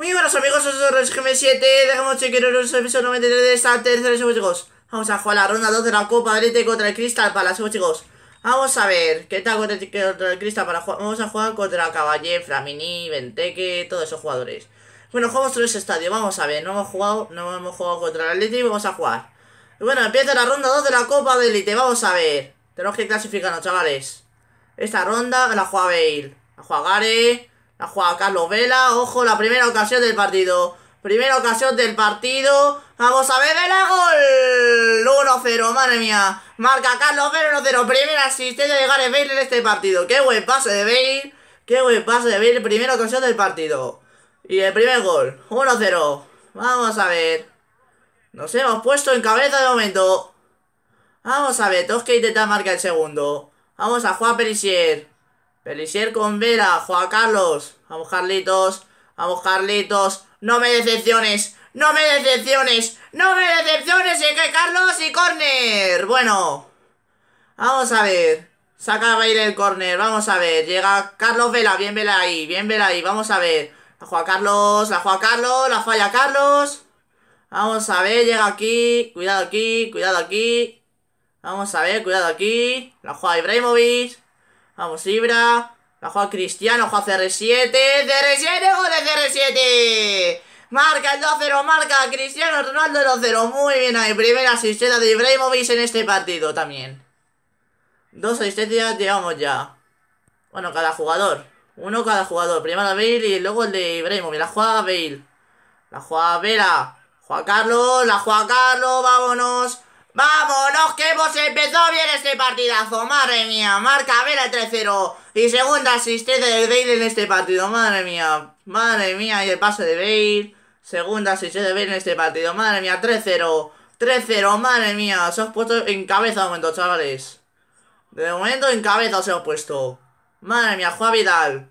Muy buenos amigos, soy GM7, dejamos chequeo el episodio 93 de esta tercera segunda chicos Vamos a jugar la ronda 2 de la Copa Elite contra el Crystal Palace, chicos Vamos a ver, ¿qué tal contra el, Cristal, para jugar? Vamos a jugar contra Caballé, Framini, Venteque, todos esos jugadores Bueno, jugamos ese estadio vamos a ver, no hemos jugado, no hemos jugado contra el y vamos a jugar Bueno, empieza la ronda 2 de la Copa de Elite, vamos a ver Tenemos que clasificarnos, chavales Esta ronda la juega Bale, la juega Gare la ha Carlos Vela. Ojo, la primera ocasión del partido. Primera ocasión del partido. Vamos a ver el gol. 1-0, madre mía. Marca Carlos Vela 1-0. Primera asistencia de Gareth Bale en este partido. Qué buen pase de Bale. Qué buen pase de Bale. Primera ocasión del partido. Y el primer gol. 1-0. Vamos a ver. Nos hemos puesto en cabeza de momento. Vamos a ver. Tenemos que marca el segundo. Vamos a jugar Perisier. Pelisier con vela, Juan Carlos. Vamos, Carlitos. Vamos, Carlitos. No me decepciones. No me decepciones. No me decepciones. Y que Carlos y Corner, Bueno. Vamos a ver. Saca a Baile el Corner, Vamos a ver. Llega Carlos Vela. Bien Vela ahí. Bien Vela ahí. Vamos a ver. La juega Carlos. La juega Carlos. La falla Carlos. Vamos a ver. Llega aquí. Cuidado aquí. Cuidado aquí. Vamos a ver. Cuidado aquí. La juega Ibrahimovic. Vamos, Libra, la juega Cristiano, juega CR7. ¡CR7, gol de CR7! Marca el 2-0, marca Cristiano Ronaldo 2-0. Muy bien ahí, primera asistencia de Ibrahimovic en este partido también. Dos asistencias llevamos ya. Bueno, cada jugador. Uno cada jugador. Primero Bale y luego el de Ibrahimovic. La juega Bale. La juega Vera. Juega Carlos, la juega Carlos, vámonos. Vámonos que hemos empezado bien este partidazo, madre mía, marca Vela 3-0 y segunda asistencia de Bale en este partido, madre mía, madre mía, y el pase de Bale, segunda asistencia de Bale en este partido, madre mía, 3-0, 3-0, madre mía, os ha puesto en cabeza de momento, chavales, de momento en cabeza se ha puesto, madre mía, juega Vidal,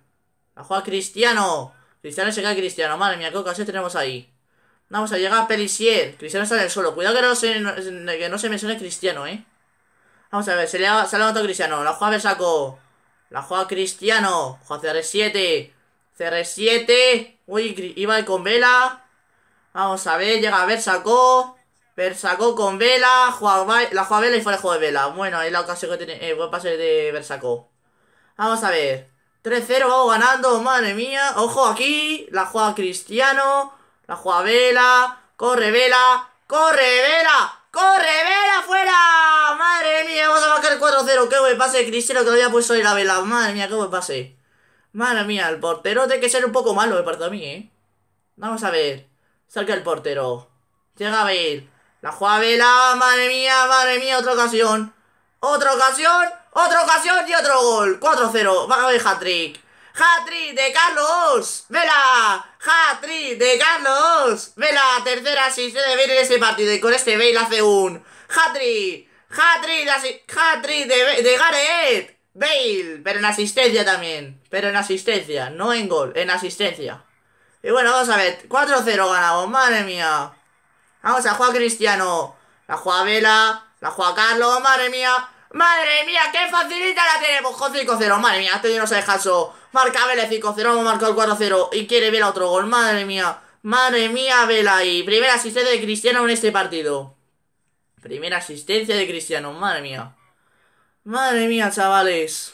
a juega Cristiano, Cristiano se cae Cristiano, madre mía, qué ocasión tenemos ahí. Vamos, a llegar a Pelisier. Cristiano está en el suelo. Cuidado que no se, mencione Cristiano, ¿eh? Vamos a ver, se le ha, matado Cristiano. La juega Bersaco. La juega Cristiano. Juega CR7. CR7. Uy, iba con Vela. Vamos a ver, llega Bersaco. versacó con Vela. la juega Vela y fue el juego de Vela. Bueno, es la ocasión que tiene. el eh, buen pase de Versaco Vamos a ver. 3-0, vamos ganando, madre mía. Ojo aquí. La juega Cristiano. La juabela Corre Vela. Corre Vela. Corre Vela fuera. Madre mía, vamos a marcar 4-0. Qué buen pase Cristiano que lo había puesto ahí la Vela. Madre mía, que buen pase. Madre mía, el portero tiene que ser un poco malo me eh, parece a mí, ¿eh? Vamos a ver. Salga el portero. Llega a ver, La juabela Madre mía, madre mía, otra ocasión. Otra ocasión. Otra ocasión y otro gol. 4-0. Va a haber trick ¡Hatri de Carlos! ¡Vela! ¡Hatri de Carlos! ¡Vela! Tercera asistencia de Bale en este partido y con este Bale hace un ¡Hatri! ¡Hatri de, de, de Gareth! Bale, pero en asistencia también. Pero en asistencia, no en gol, en asistencia. Y bueno, vamos a ver, 4-0 ganamos, madre mía. Vamos a jugar Cristiano. La juega Vela, la juega Carlos, madre mía. Madre mía, qué facilita la tenemos pues con 5-0. Madre mía, este tenido no se deja eso. Marca Vélez 5-0, el 4-0. Y quiere a otro gol. Madre mía. Madre mía, Vela. Y primera asistencia de Cristiano en este partido. Primera asistencia de Cristiano. Madre mía. Madre mía, chavales.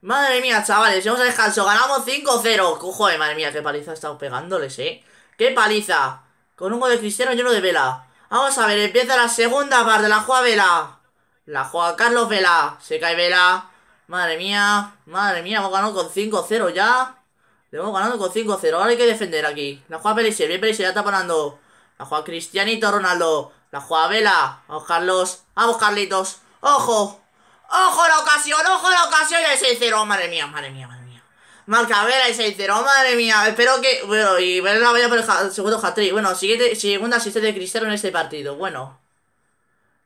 Madre mía, chavales. hemos a descanso. Ganamos 5-0. Joder, madre mía, qué paliza ha estado pegándoles, eh. Qué paliza. Con un gol de Cristiano y uno de Vela. Vamos a ver, empieza la segunda parte. La juega Vela. La juega Carlos Vela. Se cae Vela. Madre mía. Madre mía. Hemos ganado con 5-0 ya. Le hemos ganado con 5-0. Ahora hay que defender aquí. La juega Pellicer. Bien Pellicer. Ya está parando. La juega Cristianito Ronaldo. La juega Vela. Vamos Carlos. Vamos Carlitos. ¡Ojo! ¡Ojo la ocasión! ¡Ojo la ocasión! Y 6-0. Madre mía. Madre mía. Madre mía. Marca Vela y 6-0. Madre mía. Espero que... Bueno, y Vela vaya por el, el segundo hat -trick. Bueno, siguiente, segunda asistencia de Cristiano en este partido. Bueno.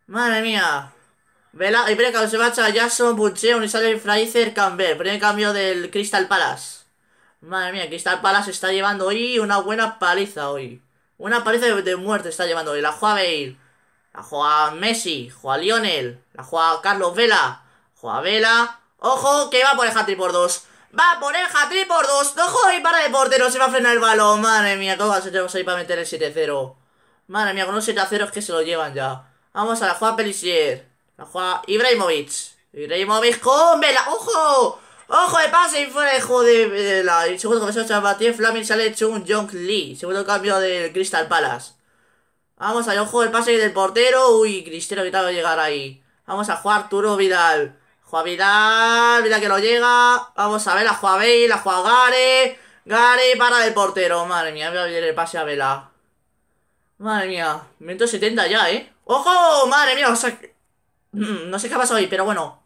Madre mía. Vela, y viene cambio, se marcha Jason Buncheon y sale el Fraser Camber. Primer cambio del Crystal Palace. Madre mía, Crystal Palace está llevando hoy una buena paliza hoy. Una paliza de, muerte está llevando hoy. La juega Bale, la juega Messi, juega Lionel, la juega Carlos Vela, juega Vela. Ojo, que va a poner Hatri por dos. Va por el hat por dos. ojo y para de portero, se va a frenar el balón. Madre mía, cómo se tenemos ahí para meter el 7-0. Madre mía, con los 7-0 es que se lo llevan ya. Vamos a la juega Pelisier. La juega Ibrahimovic. Ibrahimovic con Vela. ¡Ojo! ¡Ojo de pase! Y fuera juego de Vela. Y segundo comenzó Chabatía. Flaming sale Chung Jong Lee. Segundo cambio del Crystal Palace. Vamos allá, ojo el pase del portero. Uy, Cristero que va a llegar ahí. Vamos a jugar Turo Vidal. Juega Vidal, Vida que lo llega. Vamos a ver, la juega Bale, la juega Gare. Gare para del portero. Madre mía, voy a ver el pase a Vela. Madre mía, 70 ya, ¿eh? ¡Ojo! Madre mía, o sea, Mm, no sé qué ha pasado hoy, pero bueno.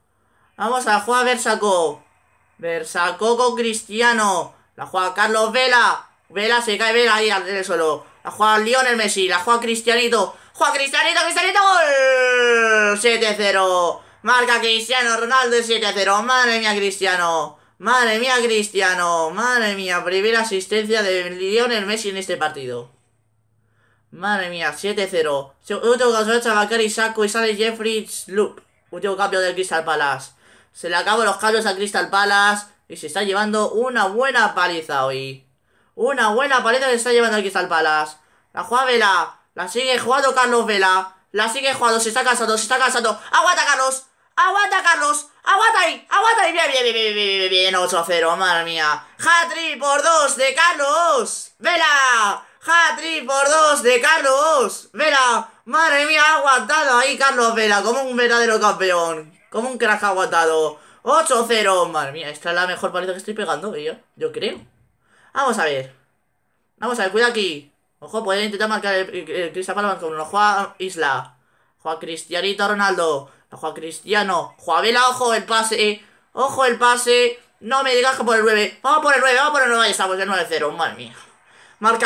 Vamos a jugar Versaco. Versaco con Cristiano. La juega Carlos Vela. Vela se cae Vela ahí al suelo. La juega Lionel Messi. La juega Cristianito. Juega Cristianito, Cristianito. Gol. 7-0. Marca Cristiano Ronaldo 7-0. Madre mía, Cristiano. Madre mía, Cristiano. Madre mía, primera asistencia de Lionel Messi en este partido. Madre mía, 7-0. Último caso de y Saco y sale Jeffrey Sloop. Último cambio del Crystal Palace. Se le acaban los cambios al Crystal Palace. Y se está llevando una buena paliza hoy. Una buena paliza que se está llevando al Crystal Palace. La juega Vela. La sigue jugando Carlos Vela. La sigue jugando. Se está cansando, se está cansando. ¡Aguanta, Carlos! ¡Aguanta, Carlos! ¡Aguanta ahí! ¡Aguanta ahí! ¡Bien, bien, bien, bien, bien, bien! 8-0, madre mía. Hatri por 2 de Carlos. ¡Vela! Hatri por dos de Carlos Vela. Madre mía, ha aguantado ahí Carlos Vela. Como un verdadero campeón. Como un crack aguantado. 8-0. Madre mía, esta es la mejor paliza que estoy pegando, yo, yo creo. Vamos a ver. Vamos a ver, cuida aquí. Ojo, puede intentar marcar el, el, Cristian con uno. Juan Isla. Juan Cristianito Ronaldo. Juan Cristiano. Juan Vela, ojo el pase. Ojo el pase. No me digas que por el 9. Vamos por el 9, vamos por el 9. estamos, el 9-0. Madre mía. Vela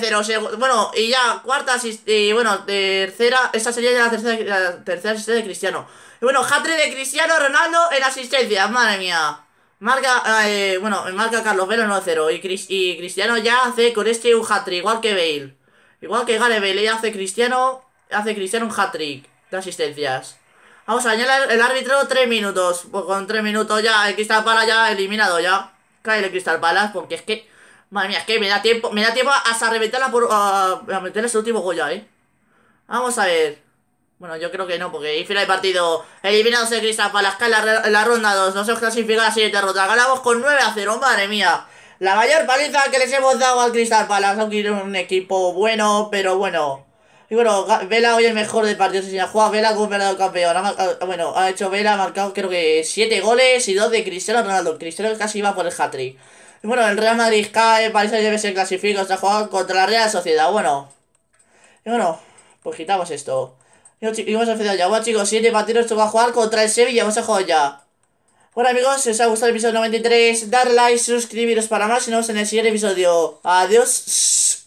9-0. Bueno, y ya, cuarta y bueno, tercera. Esta sería ya la tercera, tercera asistencia de Cristiano. Y bueno, hat-trick de Cristiano Ronaldo en asistencia. Madre mía. Marca, eh, bueno, marca Carlos Vela 9 0 Y, y, Cristiano ya hace con este un hat-trick, igual que Bale. Igual que Gareth Bale, y hace Cristiano, hace Cristiano un hat-trick de asistencias. Vamos a añadir el árbitro 3 minutos. Pues con 3 minutos ya, el Cristal Palace ya eliminado ya. Cae el Crystal Palace porque es que... Madre mía, es que me da tiempo, me da tiempo hasta reventarla por... a meterle ese último gol ¿eh? Vamos a ver. Bueno, yo creo que no, porque ahí final de partido eliminados de Cristal Palace en la, ronda 2. no se clasificado la siguiente ronda. Ganamos con 9 a 0, madre mía. La mayor paliza que les hemos dado al Cristal Palace, aunque era un equipo bueno, pero bueno. Y bueno, Vela hoy es mejor de partido. Si ha Vela como verdadero campeón. bueno, ha hecho Vela, ha marcado creo que 7 goles y 2 de Cristiano Ronaldo. Cristiano casi iba por el hat-trick. Bueno, el Real Madrid cae, el Paris Saint-Germain se clasifica, está jugando contra la Real Sociedad. Bueno, y bueno, pues quitamos esto. Y vamos a hacer ya. Bueno, chicos, siete partidos, esto va a jugar contra el Sevilla. Vamos a jugar ya. Bueno, amigos, si os ha gustado el episodio 93, dar like, suscribiros para más y nos vemos en el siguiente episodio. Adiós.